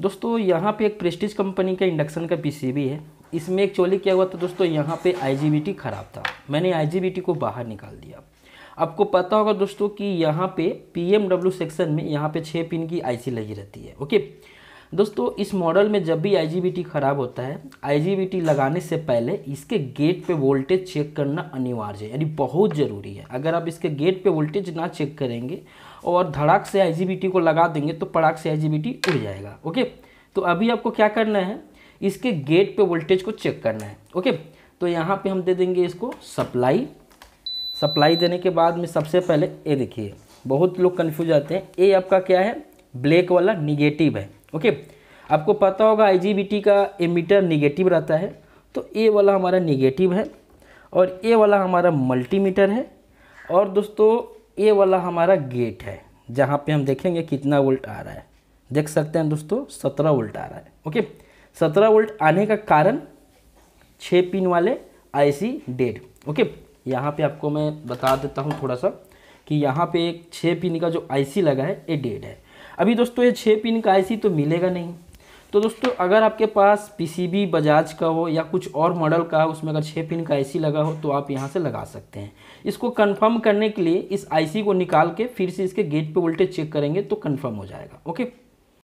दोस्तों यहाँ पे एक प्रेस्टिज कंपनी का इंडक्शन का पीसीबी है इसमें एक्चुअली क्या हुआ था दोस्तों यहाँ पे आईजीबीटी ख़राब था मैंने आईजीबीटी को बाहर निकाल दिया आपको पता होगा दोस्तों कि यहाँ पे पीएमडब्ल्यू सेक्शन में यहाँ पे छः पिन की आईसी लगी रहती है ओके दोस्तों इस मॉडल में जब भी आईजीबीटी खराब होता है आईजीबीटी लगाने से पहले इसके गेट पे वोल्टेज चेक करना अनिवार्य है यानी बहुत ज़रूरी है अगर आप इसके गेट पे वोल्टेज ना चेक करेंगे और धड़ाक से आईजीबीटी को लगा देंगे तो पड़ाक से आईजीबीटी उड़ जाएगा ओके तो अभी आपको क्या करना है इसके गेट पे वोल्टेज को चेक करना है ओके तो यहाँ पर हम दे देंगे इसको सप्लाई सप्लाई देने के बाद में सबसे पहले ये देखिए बहुत लोग कन्फ्यूज आते हैं ये आपका क्या है ब्लैक वाला निगेटिव है ओके आपको पता होगा आई का एमीटर निगेटिव रहता है तो ए वाला हमारा निगेटिव है और ए वाला हमारा मल्टीमीटर है और दोस्तों ए वाला हमारा गेट है जहाँ पे हम देखेंगे कितना वोल्ट आ रहा है देख सकते हैं दोस्तों सत्रह वोल्ट आ रहा है ओके सत्रह वोल्ट आने का कारण छः पिन वाले आईसी डेड ओके यहाँ पे आपको मैं बता देता हूँ थोड़ा सा कि यहाँ पे एक छः पिन का जो आईसी लगा है ये डेड है अभी दोस्तों ये छः पिन का आईसी तो मिलेगा नहीं तो दोस्तों अगर आपके पास पीसीबी बजाज का हो या कुछ और मॉडल का हो उसमें अगर छः पिन का आईसी लगा हो तो आप यहाँ से लगा सकते हैं इसको कंफर्म करने के लिए इस आईसी को निकाल के फिर से इसके गेट पे वोल्टेज चेक करेंगे तो कंफर्म हो जाएगा ओके